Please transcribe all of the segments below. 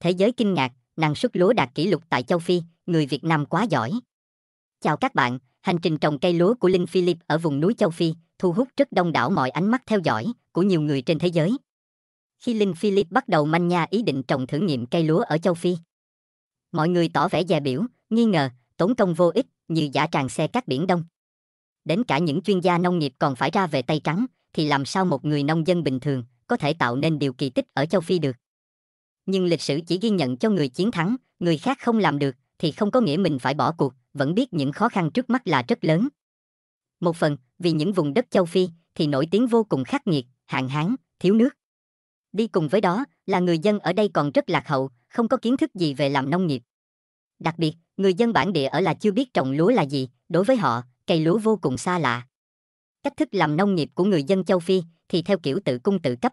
Thế giới kinh ngạc, năng suất lúa đạt kỷ lục tại châu Phi, người Việt Nam quá giỏi. Chào các bạn, hành trình trồng cây lúa của Linh Philip ở vùng núi châu Phi thu hút rất đông đảo mọi ánh mắt theo dõi của nhiều người trên thế giới. Khi Linh Philip bắt đầu manh nha ý định trồng thử nghiệm cây lúa ở châu Phi, mọi người tỏ vẻ dè biểu, nghi ngờ, tốn công vô ích như giả tràn xe các biển đông. Đến cả những chuyên gia nông nghiệp còn phải ra về tay trắng, thì làm sao một người nông dân bình thường có thể tạo nên điều kỳ tích ở châu Phi được? nhưng lịch sử chỉ ghi nhận cho người chiến thắng, người khác không làm được thì không có nghĩa mình phải bỏ cuộc, vẫn biết những khó khăn trước mắt là rất lớn. Một phần, vì những vùng đất châu Phi thì nổi tiếng vô cùng khắc nghiệt, hạn hán, thiếu nước. Đi cùng với đó là người dân ở đây còn rất lạc hậu, không có kiến thức gì về làm nông nghiệp. Đặc biệt, người dân bản địa ở là chưa biết trồng lúa là gì, đối với họ, cây lúa vô cùng xa lạ. Cách thức làm nông nghiệp của người dân châu Phi thì theo kiểu tự cung tự cấp,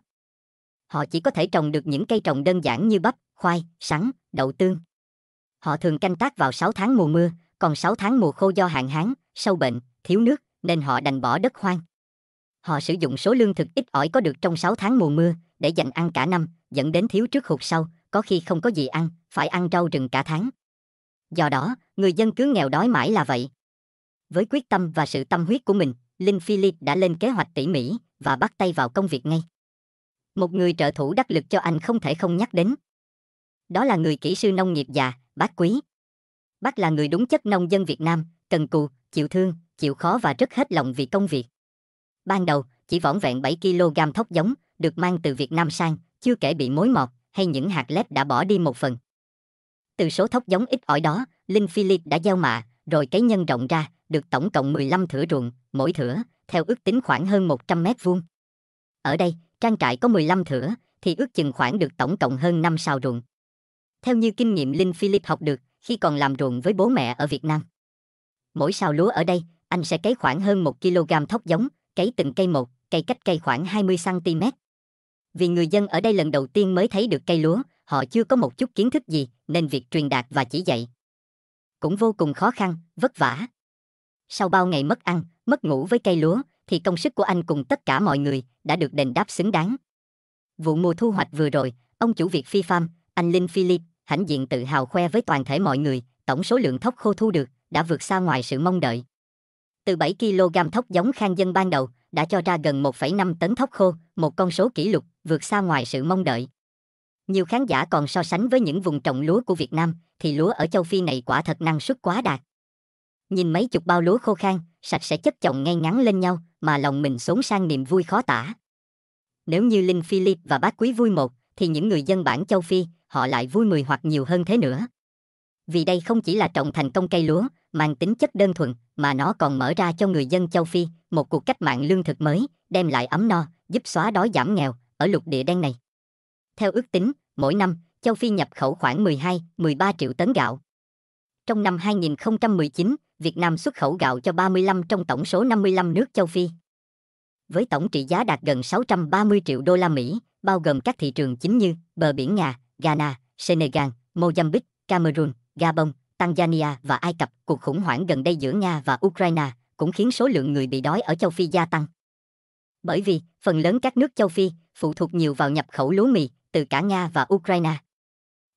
họ chỉ có thể trồng được những cây trồng đơn giản như bắp, khoai, sắn, đậu tương. Họ thường canh tác vào 6 tháng mùa mưa, còn 6 tháng mùa khô do hạn hán, sâu bệnh, thiếu nước, nên họ đành bỏ đất hoang. Họ sử dụng số lương thực ít ỏi có được trong 6 tháng mùa mưa để dành ăn cả năm, dẫn đến thiếu trước hụt sau, có khi không có gì ăn, phải ăn rau rừng cả tháng. Do đó, người dân cứ nghèo đói mãi là vậy. Với quyết tâm và sự tâm huyết của mình, Linh Philip đã lên kế hoạch tỉ mỉ và bắt tay vào công việc ngay một người trợ thủ đắc lực cho anh không thể không nhắc đến. Đó là người kỹ sư nông nghiệp già, bác quý. Bác là người đúng chất nông dân Việt Nam, cần cù, chịu thương, chịu khó và rất hết lòng vì công việc. Ban đầu, chỉ vỏn vẹn 7 kg thóc giống, được mang từ Việt Nam sang, chưa kể bị mối mọt hay những hạt lép đã bỏ đi một phần. Từ số thóc giống ít ỏi đó, Linh Philip đã gieo mạ, rồi cái nhân rộng ra, được tổng cộng 15 thửa ruộng, mỗi thửa, theo ước tính khoảng hơn 100 mét vuông. Ở đây, Trang trại có 15 thửa, thì ước chừng khoảng được tổng cộng hơn 5 sao ruộng. Theo như kinh nghiệm Linh Philip học được khi còn làm ruộng với bố mẹ ở Việt Nam. Mỗi sao lúa ở đây, anh sẽ cấy khoảng hơn 1 kg thóc giống, cấy từng cây một, cây cách cây khoảng 20cm. Vì người dân ở đây lần đầu tiên mới thấy được cây lúa, họ chưa có một chút kiến thức gì, nên việc truyền đạt và chỉ dạy cũng vô cùng khó khăn, vất vả. Sau bao ngày mất ăn, mất ngủ với cây lúa, thì công sức của anh cùng tất cả mọi người đã được đền đáp xứng đáng. Vụ mùa thu hoạch vừa rồi, ông chủ Việt Phi Farm, anh Linh Philip, hãnh diện tự hào khoe với toàn thể mọi người, tổng số lượng thóc khô thu được đã vượt xa ngoài sự mong đợi. Từ 7 kg thóc giống khang dân ban đầu đã cho ra gần 1,5 tấn thóc khô, một con số kỷ lục vượt xa ngoài sự mong đợi. Nhiều khán giả còn so sánh với những vùng trồng lúa của Việt Nam, thì lúa ở châu Phi này quả thật năng suất quá đạt. Nhìn mấy chục bao lúa khô khan, sạch sẽ chất chồng ngay ngắn lên nhau, mà lòng mình xốn sang niềm vui khó tả. Nếu như Linh Philip và bác quý vui một, thì những người dân bản châu Phi, họ lại vui mười hoặc nhiều hơn thế nữa. Vì đây không chỉ là trồng thành công cây lúa, mang tính chất đơn thuần, mà nó còn mở ra cho người dân châu Phi một cuộc cách mạng lương thực mới, đem lại ấm no, giúp xóa đói giảm nghèo ở lục địa đen này. Theo ước tính, mỗi năm, châu Phi nhập khẩu khoảng 12-13 triệu tấn gạo. Trong năm 2019, Việt Nam xuất khẩu gạo cho 35 trong tổng số 55 nước châu Phi. Với tổng trị giá đạt gần 630 triệu đô la Mỹ, bao gồm các thị trường chính như bờ biển Nga, Ghana, Senegal, Mozambique, Cameroon, Gabon, Tanzania và Ai Cập. Cuộc khủng hoảng gần đây giữa Nga và Ukraine cũng khiến số lượng người bị đói ở châu Phi gia tăng. Bởi vì, phần lớn các nước châu Phi phụ thuộc nhiều vào nhập khẩu lúa mì từ cả Nga và Ukraine.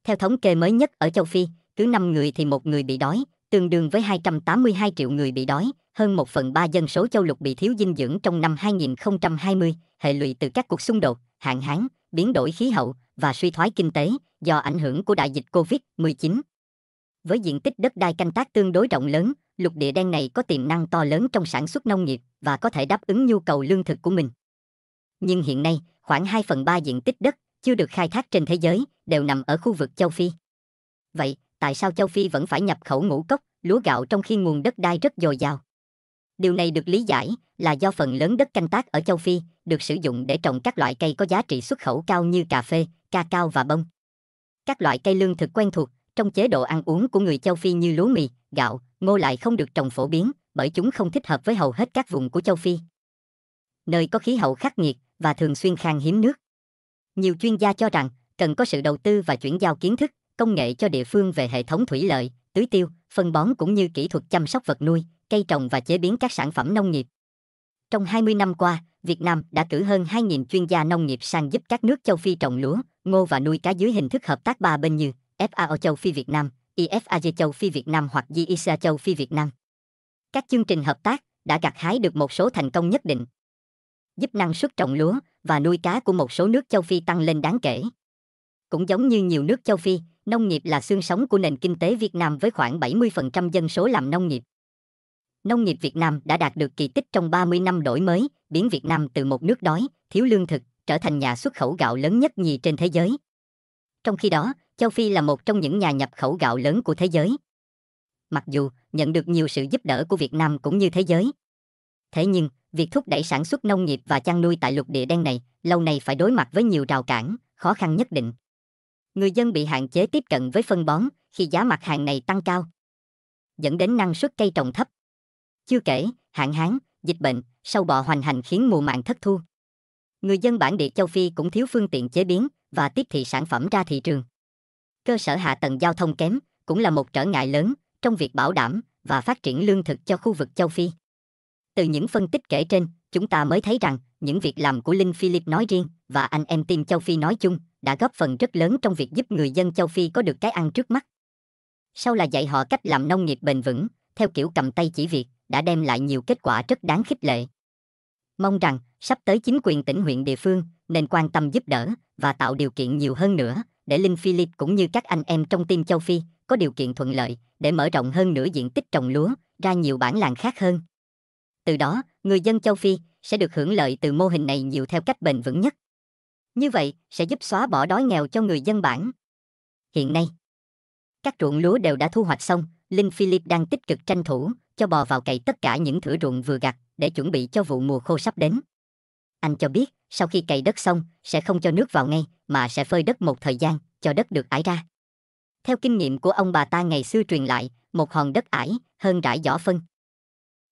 Theo thống kê mới nhất ở châu Phi, cứ 5 người thì một người bị đói, tương đương với 282 triệu người bị đói, hơn một phần ba dân số châu lục bị thiếu dinh dưỡng trong năm 2020, hệ lụy từ các cuộc xung đột, hạn hán, biến đổi khí hậu và suy thoái kinh tế do ảnh hưởng của đại dịch COVID-19. Với diện tích đất đai canh tác tương đối rộng lớn, lục địa đen này có tiềm năng to lớn trong sản xuất nông nghiệp và có thể đáp ứng nhu cầu lương thực của mình. Nhưng hiện nay, khoảng 2 phần 3 diện tích đất chưa được khai thác trên thế giới đều nằm ở khu vực châu Phi. Vậy, tại sao châu Phi vẫn phải nhập khẩu ngũ cốc, lúa gạo trong khi nguồn đất đai rất dồi dào. Điều này được lý giải là do phần lớn đất canh tác ở châu Phi được sử dụng để trồng các loại cây có giá trị xuất khẩu cao như cà phê, ca cao và bông. Các loại cây lương thực quen thuộc trong chế độ ăn uống của người châu Phi như lúa mì, gạo, ngô lại không được trồng phổ biến bởi chúng không thích hợp với hầu hết các vùng của châu Phi. Nơi có khí hậu khắc nghiệt và thường xuyên khan hiếm nước. Nhiều chuyên gia cho rằng cần có sự đầu tư và chuyển giao kiến thức công nghệ cho địa phương về hệ thống thủy lợi, tưới tiêu, phân bón cũng như kỹ thuật chăm sóc vật nuôi, cây trồng và chế biến các sản phẩm nông nghiệp. Trong 20 năm qua, Việt Nam đã cử hơn 2.000 chuyên gia nông nghiệp sang giúp các nước châu Phi trồng lúa, ngô và nuôi cá dưới hình thức hợp tác ba bên như FAO châu Phi Việt Nam, IFAG châu Phi Việt Nam hoặc GISA châu Phi Việt Nam. Các chương trình hợp tác đã gặt hái được một số thành công nhất định, giúp năng suất trồng lúa và nuôi cá của một số nước châu Phi tăng lên đáng kể. Cũng giống như nhiều nước châu Phi, Nông nghiệp là xương sống của nền kinh tế Việt Nam với khoảng 70% dân số làm nông nghiệp. Nông nghiệp Việt Nam đã đạt được kỳ tích trong 30 năm đổi mới, biến Việt Nam từ một nước đói, thiếu lương thực, trở thành nhà xuất khẩu gạo lớn nhất nhì trên thế giới. Trong khi đó, châu Phi là một trong những nhà nhập khẩu gạo lớn của thế giới. Mặc dù nhận được nhiều sự giúp đỡ của Việt Nam cũng như thế giới. Thế nhưng, việc thúc đẩy sản xuất nông nghiệp và chăn nuôi tại lục địa đen này lâu nay phải đối mặt với nhiều rào cản, khó khăn nhất định người dân bị hạn chế tiếp cận với phân bón khi giá mặt hàng này tăng cao, dẫn đến năng suất cây trồng thấp. Chưa kể, hạn hán, dịch bệnh, sâu bọ hoành hành khiến mùa màng thất thu. Người dân bản địa châu Phi cũng thiếu phương tiện chế biến và tiếp thị sản phẩm ra thị trường. Cơ sở hạ tầng giao thông kém cũng là một trở ngại lớn trong việc bảo đảm và phát triển lương thực cho khu vực châu Phi. Từ những phân tích kể trên, chúng ta mới thấy rằng những việc làm của Linh Philip nói riêng và anh em team châu Phi nói chung đã góp phần rất lớn trong việc giúp người dân châu Phi có được cái ăn trước mắt. Sau là dạy họ cách làm nông nghiệp bền vững, theo kiểu cầm tay chỉ việc, đã đem lại nhiều kết quả rất đáng khích lệ. Mong rằng, sắp tới chính quyền tỉnh huyện địa phương nên quan tâm giúp đỡ và tạo điều kiện nhiều hơn nữa để Linh Philip cũng như các anh em trong team châu Phi có điều kiện thuận lợi để mở rộng hơn nửa diện tích trồng lúa ra nhiều bản làng khác hơn. Từ đó, người dân châu Phi sẽ được hưởng lợi từ mô hình này nhiều theo cách bền vững nhất. Như vậy, sẽ giúp xóa bỏ đói nghèo cho người dân bản. Hiện nay, các ruộng lúa đều đã thu hoạch xong, Linh Philip đang tích cực tranh thủ cho bò vào cày tất cả những thửa ruộng vừa gặt để chuẩn bị cho vụ mùa khô sắp đến. Anh cho biết, sau khi cày đất xong, sẽ không cho nước vào ngay mà sẽ phơi đất một thời gian cho đất được ải ra. Theo kinh nghiệm của ông bà ta ngày xưa truyền lại, một hòn đất ải hơn rải giỏ phân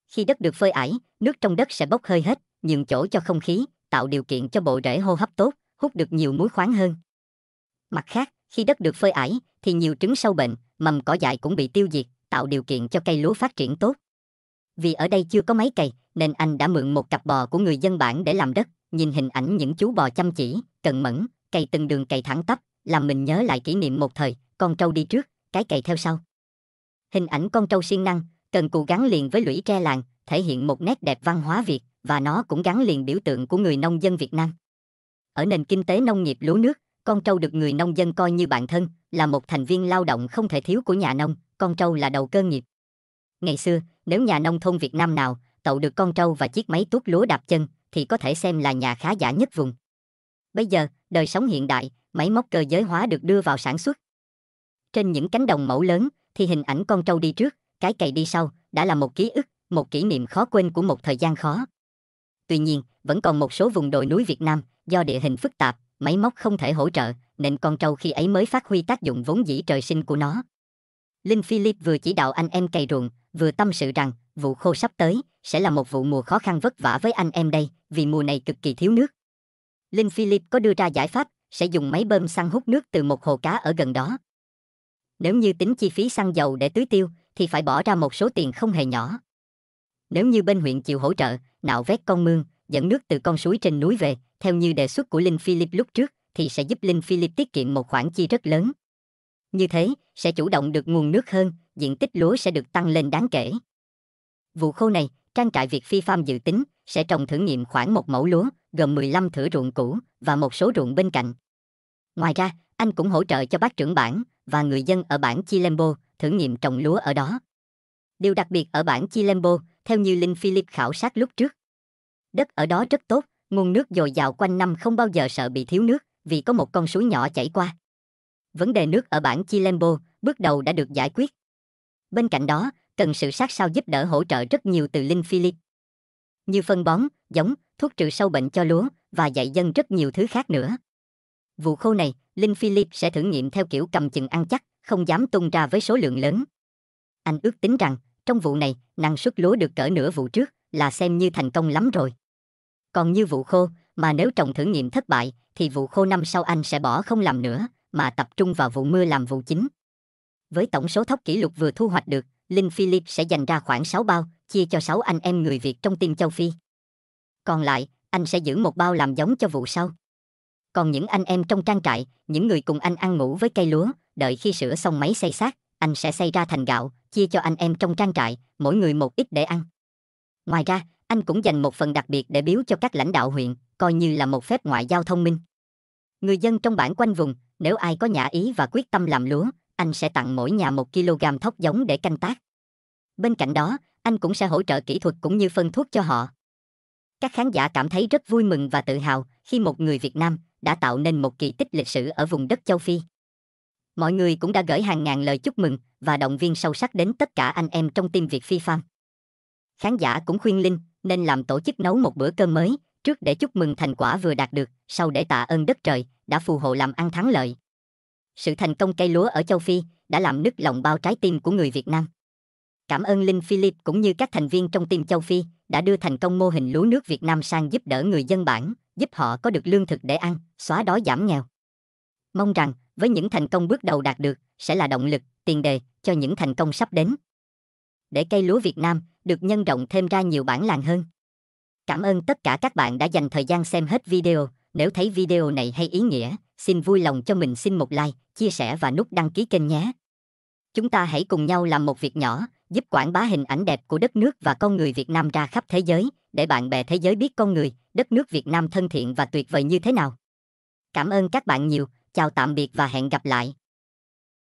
khi đất được phơi ải, nước trong đất sẽ bốc hơi hết, nhường chỗ cho không khí, tạo điều kiện cho bộ rễ hô hấp tốt, hút được nhiều muối khoáng hơn. Mặt khác, khi đất được phơi ải, thì nhiều trứng sâu bệnh, mầm cỏ dại cũng bị tiêu diệt, tạo điều kiện cho cây lúa phát triển tốt. Vì ở đây chưa có máy cày, nên anh đã mượn một cặp bò của người dân bản để làm đất, nhìn hình ảnh những chú bò chăm chỉ, cần mẫn, cày từng đường cày thẳng tắp, làm mình nhớ lại kỷ niệm một thời, con trâu đi trước, cái cày theo sau. Hình ảnh con trâu siêng năng, cần cù gắn liền với lũy tre làng, thể hiện một nét đẹp văn hóa Việt và nó cũng gắn liền biểu tượng của người nông dân Việt Nam. Ở nền kinh tế nông nghiệp lúa nước, con trâu được người nông dân coi như bạn thân, là một thành viên lao động không thể thiếu của nhà nông, con trâu là đầu cơ nghiệp. Ngày xưa, nếu nhà nông thôn Việt Nam nào tậu được con trâu và chiếc máy tuốt lúa đạp chân thì có thể xem là nhà khá giả nhất vùng. Bây giờ, đời sống hiện đại, máy móc cơ giới hóa được đưa vào sản xuất. Trên những cánh đồng mẫu lớn thì hình ảnh con trâu đi trước, cái cày đi sau đã là một ký ức, một kỷ niệm khó quên của một thời gian khó. Tuy nhiên, vẫn còn một số vùng đồi núi Việt Nam, do địa hình phức tạp, máy móc không thể hỗ trợ, nên con trâu khi ấy mới phát huy tác dụng vốn dĩ trời sinh của nó. Linh Philip vừa chỉ đạo anh em cày ruộng, vừa tâm sự rằng vụ khô sắp tới sẽ là một vụ mùa khó khăn vất vả với anh em đây vì mùa này cực kỳ thiếu nước. Linh Philip có đưa ra giải pháp sẽ dùng máy bơm xăng hút nước từ một hồ cá ở gần đó. Nếu như tính chi phí xăng dầu để tưới tiêu thì phải bỏ ra một số tiền không hề nhỏ. Nếu như bên huyện chịu hỗ trợ, nạo vét con mương, dẫn nước từ con suối trên núi về, theo như đề xuất của Linh Philip lúc trước, thì sẽ giúp Linh Philip tiết kiệm một khoản chi rất lớn. Như thế, sẽ chủ động được nguồn nước hơn, diện tích lúa sẽ được tăng lên đáng kể. Vụ khô này, trang trại Việt Phi Farm dự tính sẽ trồng thử nghiệm khoảng một mẫu lúa, gồm 15 thửa ruộng cũ và một số ruộng bên cạnh. Ngoài ra, anh cũng hỗ trợ cho bác trưởng bản và người dân ở bản Chilembo thử nghiệm trồng lúa ở đó. Điều đặc biệt ở bản Chilembo, theo như Linh Philip khảo sát lúc trước. Đất ở đó rất tốt, nguồn nước dồi dào quanh năm không bao giờ sợ bị thiếu nước vì có một con suối nhỏ chảy qua. Vấn đề nước ở bản Chilembo bước đầu đã được giải quyết. Bên cạnh đó, cần sự sát sao giúp đỡ hỗ trợ rất nhiều từ Linh Philip. Như phân bón, giống, thuốc trừ sâu bệnh cho lúa và dạy dân rất nhiều thứ khác nữa. Vụ khô này, Linh Philip sẽ thử nghiệm theo kiểu cầm chừng ăn chắc, không dám tung ra với số lượng lớn. Anh ước tính rằng, trong vụ này, năng suất lúa được cỡ nửa vụ trước là xem như thành công lắm rồi. Còn như vụ khô, mà nếu trồng thử nghiệm thất bại, thì vụ khô năm sau anh sẽ bỏ không làm nữa, mà tập trung vào vụ mưa làm vụ chính. Với tổng số thóc kỷ lục vừa thu hoạch được, Linh Philip sẽ dành ra khoảng 6 bao, chia cho 6 anh em người Việt trong tim châu Phi. Còn lại, anh sẽ giữ một bao làm giống cho vụ sau. Còn những anh em trong trang trại, những người cùng anh ăn ngủ với cây lúa, đợi khi sửa xong máy xay xác, anh sẽ xay ra thành gạo, chia cho anh em trong trang trại, mỗi người một ít để ăn. Ngoài ra, anh cũng dành một phần đặc biệt để biếu cho các lãnh đạo huyện, coi như là một phép ngoại giao thông minh. Người dân trong bản quanh vùng, nếu ai có nhã ý và quyết tâm làm lúa, anh sẽ tặng mỗi nhà 1 kg thóc giống để canh tác. Bên cạnh đó, anh cũng sẽ hỗ trợ kỹ thuật cũng như phân thuốc cho họ. Các khán giả cảm thấy rất vui mừng và tự hào khi một người Việt Nam đã tạo nên một kỳ tích lịch sử ở vùng đất châu Phi. Mọi người cũng đã gửi hàng ngàn lời chúc mừng và động viên sâu sắc đến tất cả anh em trong team Việt Phi Farm. Khán giả cũng khuyên Linh nên làm tổ chức nấu một bữa cơm mới trước để chúc mừng thành quả vừa đạt được, sau để tạ ơn đất trời đã phù hộ làm ăn thắng lợi. Sự thành công cây lúa ở châu Phi đã làm nứt lòng bao trái tim của người Việt Nam. Cảm ơn Linh Philip cũng như các thành viên trong team châu Phi đã đưa thành công mô hình lúa nước Việt Nam sang giúp đỡ người dân bản, giúp họ có được lương thực để ăn, xóa đói giảm nghèo. Mong rằng, với những thành công bước đầu đạt được, sẽ là động lực, tiền đề cho những thành công sắp đến. Để cây lúa Việt Nam được nhân rộng thêm ra nhiều bản làng hơn. Cảm ơn tất cả các bạn đã dành thời gian xem hết video. Nếu thấy video này hay ý nghĩa, xin vui lòng cho mình xin một like, chia sẻ và nút đăng ký kênh nhé. Chúng ta hãy cùng nhau làm một việc nhỏ, giúp quảng bá hình ảnh đẹp của đất nước và con người Việt Nam ra khắp thế giới, để bạn bè thế giới biết con người, đất nước Việt Nam thân thiện và tuyệt vời như thế nào. Cảm ơn các bạn nhiều, chào tạm biệt và hẹn gặp lại.